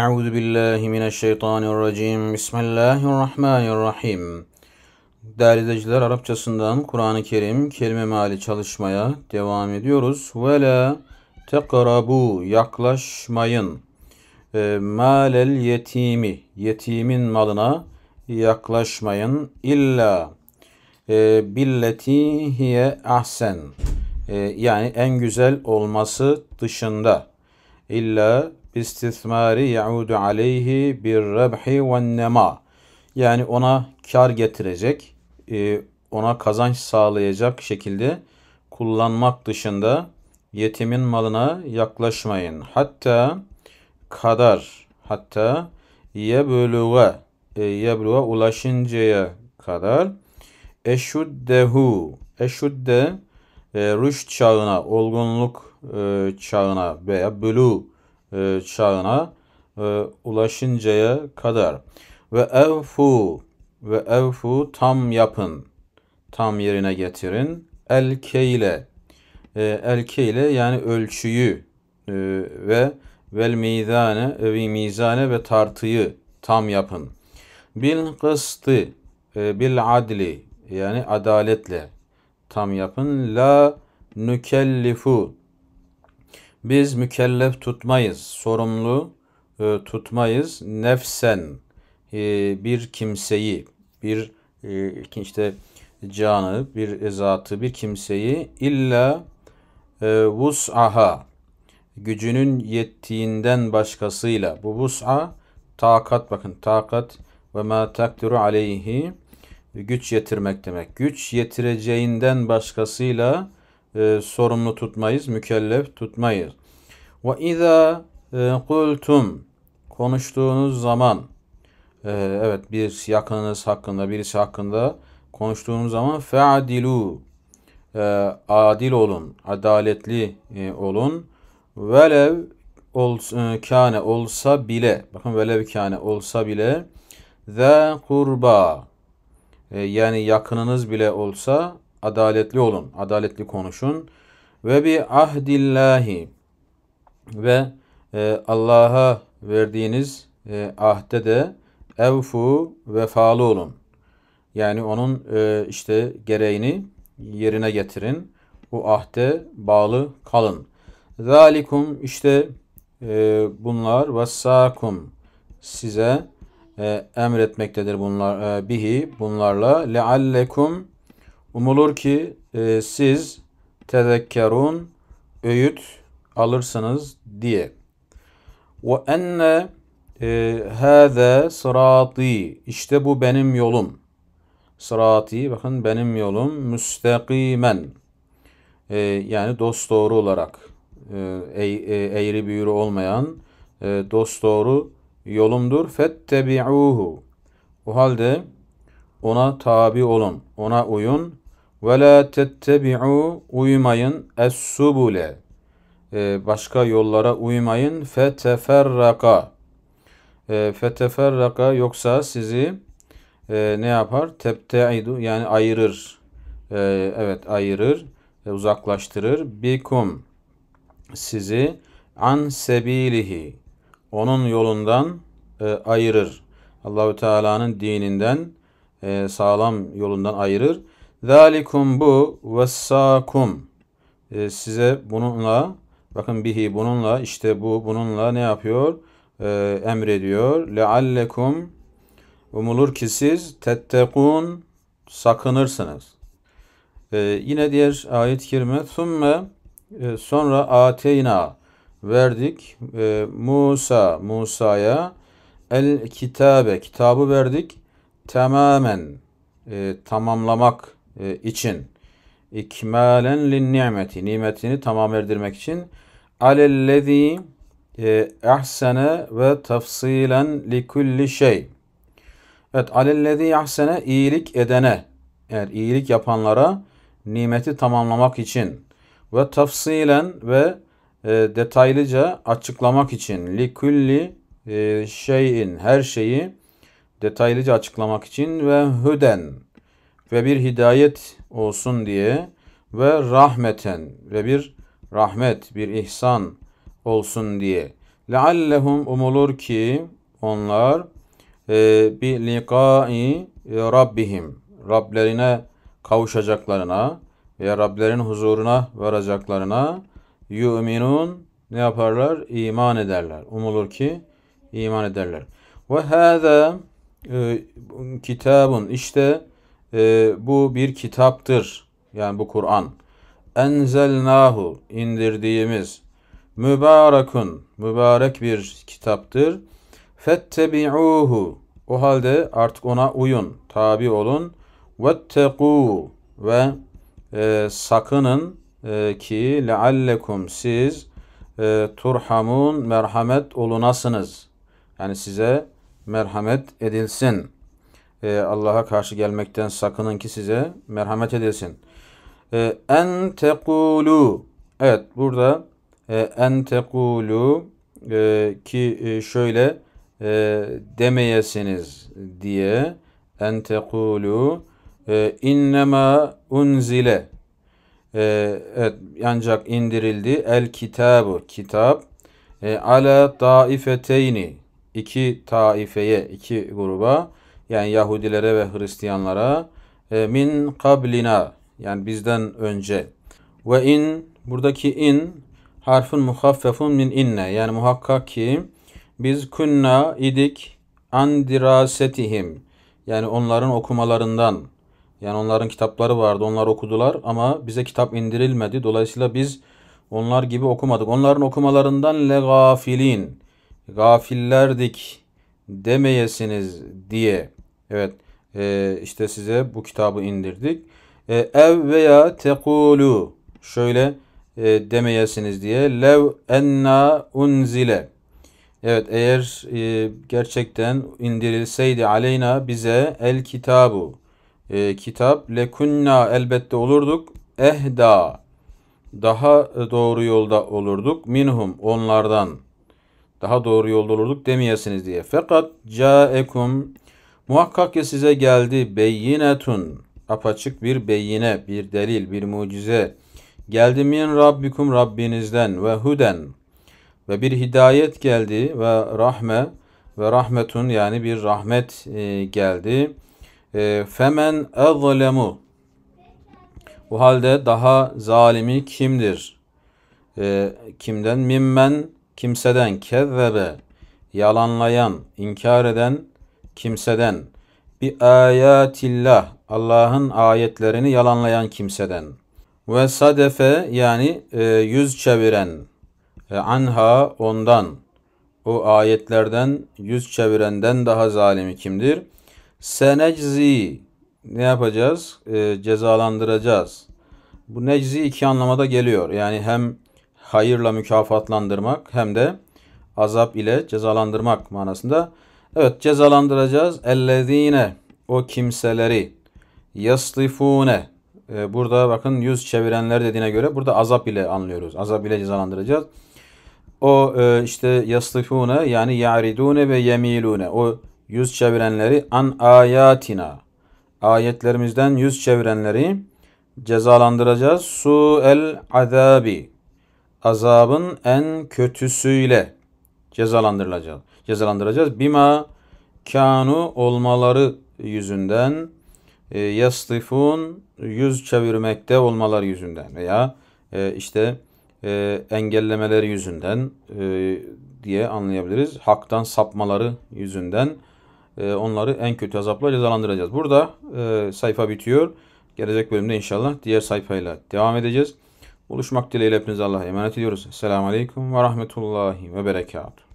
أعوذ بالله من الşeytan الرجيم Bismillahirrahmanirrahim Değerli izleyiciler Arapçasından Kur'an-ı Kerim kelime mali çalışmaya devam ediyoruz. Ve la tekrabu yaklaşmayın. E, malel yetimi yetimin malına yaklaşmayın. İlla e, billeti hiye ahsen e, yani en güzel olması dışında. İlla istismari yaudu aleyhi bir rebhi ve nema. Yani ona kar getirecek, e, ona kazanç sağlayacak şekilde kullanmak dışında yetimin malına yaklaşmayın. Hatta kadar, hatta yebluve, yebluve ulaşıncaya kadar eşuddehu, eşudde e, rüşt çağına, olgunluk e, çağına veya bülü e, çağına e, ulaşıncaya kadar. Ve evfu ve evfu tam yapın. Tam yerine getirin. El ile E, ile yani ölçüyü e, ve vel mizane ve mizane ve tartıyı tam yapın. Bil kıstı e, bil adli yani adaletle tam yapın. La nükellifu biz mükellef tutmayız, sorumlu e, tutmayız. Nefsen e, bir kimseyi, bir e, işte canı, bir zatı, bir kimseyi illa e, vus'aha gücünün yettiğinden başkasıyla. Bu vus'a takat bakın takat ve ma takdiru aleyhi güç yetirmek demek. Güç yetireceğinden başkasıyla e, sorumlu tutmayız, mükellef tutmayız. Ve izâ e, kultum konuştuğunuz zaman e, evet bir yakınınız hakkında birisi hakkında konuştuğunuz zaman feadilu e, adil olun, adaletli e, olun. Velev ol, e, olsa bile, bakın velev kane olsa bile, ve kurba, e, yani yakınınız bile olsa, Adaletli olun, adaletli konuşun. Ve bi ahdillahi ve e, Allah'a verdiğiniz e, ahde de evfu vefalı olun. Yani onun e, işte gereğini yerine getirin. Bu ahde bağlı kalın. Zalikum işte e, bunlar vasakum size e, emretmektedir bunlar e, bihi bunlarla leallekum Umulur ki e, siz tezekkerun öğüt alırsınız diye. Ve enne e, hâze sırati işte bu benim yolum. Sırati bakın benim yolum müstakimen e, yani dost doğru olarak e, e, eğri büğrü olmayan e, dost doğru yolumdur. Fettebi'uhu. O halde ona tabi olun, ona uyun. Ve la tettebi'u uymayın es-subule. Ee, başka yollara uymayın. Feteferraka. Ee, feteferraka yoksa sizi e, ne yapar? Tebteidu yani ayırır. Ee, evet ayırır. Uzaklaştırır. Bikum. Sizi an sebilihi. Onun yolundan e, ayırır. Allahü Teala'nın dininden e, sağlam yolundan ayırır. Zalikum bu vessakum. E, ee, size bununla bakın bihi bununla işte bu bununla ne yapıyor? E, emrediyor. Leallekum umulur ki siz tettekun sakınırsınız. E, yine diğer ayet-i kerime thumme e, sonra ateyna verdik e, Musa Musa'ya el kitabe kitabı verdik tamamen e, tamamlamak e, için ikmalen lin nimeti nimetini tamam erdirmek için alellezî e, ve tafsilen li kulli şey. Evet alellezî ahsene iyilik edene yani iyilik yapanlara nimeti tamamlamak için ve tafsilen ve e, detaylıca açıklamak için li kulli e, şeyin her şeyi detaylıca açıklamak için ve hüden ve bir hidayet olsun diye ve rahmeten ve bir rahmet, bir ihsan olsun diye. Leallehum umulur ki onlar e, bi liqai rabbihim Rablerine kavuşacaklarına ve Rablerin huzuruna varacaklarına yu'minun ne yaparlar? İman ederler. Umulur ki iman ederler. Ve hâzâ e, kitabın işte e, bu bir kitaptır. Yani bu Kur'an. Enzelnahu indirdiğimiz mübarekun mübarek bir kitaptır. Fettebi'uhu o halde artık ona uyun, tabi olun. Vettegû ve e, sakının e, ki leallekum siz e, turhamun merhamet olunasınız. Yani size merhamet edilsin.'' e, Allah'a karşı gelmekten sakının ki size merhamet edesin. E, en tekulu Evet burada e, en tekulu e, ki e, şöyle e, demeyesiniz diye en tekulu e, innema unzile e, evet, ancak indirildi el kitabu kitap e, ala taifeteyni iki taifeye iki gruba yani Yahudilere ve Hristiyanlara e, min kablina yani bizden önce ve in buradaki in harfin muhaffefun min inne yani muhakkak ki biz künna idik an dirasetihim yani onların okumalarından yani onların kitapları vardı onlar okudular ama bize kitap indirilmedi dolayısıyla biz onlar gibi okumadık onların okumalarından le gafilin gafillerdik demeyesiniz diye Evet e, işte size bu kitabı indirdik. E, ev veya tekulu şöyle e, demeyesiniz diye lev enna unzile Evet eğer e, gerçekten indirilseydi aleyna bize el kitabu e, kitap lekunna elbette olurduk ehda daha doğru yolda olurduk minhum onlardan daha doğru yolda olurduk demeyesiniz diye. Fakat caekum Muhakkak ki size geldi beyinetun apaçık bir beyine, bir delil, bir mucize. Geldi min Rabbikum Rabbinizden ve huden ve bir hidayet geldi ve rahme ve rahmetun yani bir rahmet e, geldi. E, femen azlemu bu halde daha zalimi kimdir? E, kimden? Mimmen kimseden kezzebe yalanlayan, inkar eden kimseden bi ayatillah Allah'ın ayetlerini yalanlayan kimseden ve sadefe yani e, yüz çeviren e, anha ondan o ayetlerden yüz çevirenden daha zalimi kimdir? Seneczi ne yapacağız? E, cezalandıracağız. Bu neczi iki anlamada geliyor. Yani hem hayırla mükafatlandırmak hem de azap ile cezalandırmak manasında Evet cezalandıracağız. Ellezine o kimseleri yastifune ee, burada bakın yüz çevirenler dediğine göre burada azap ile anlıyoruz. Azap ile cezalandıracağız. O e, işte yastifune yani yaridune ve yemilune o yüz çevirenleri an ayatina ayetlerimizden yüz çevirenleri cezalandıracağız. Su el azabi azabın en kötüsüyle cezalandırılacağız cezalandıracağız. Bima kanu olmaları yüzünden e, yastifun yüz çevirmekte olmaları yüzünden veya e, işte e, engellemeleri yüzünden e, diye anlayabiliriz. Haktan sapmaları yüzünden onları en kötü azapla cezalandıracağız. Burada sayfa bitiyor. Gelecek bölümde inşallah diğer sayfayla devam edeceğiz. Buluşmak dileğiyle hepinize Allah'a emanet ediyoruz. Selamun Aleyküm ve Rahmetullahi ve Berekatuhu.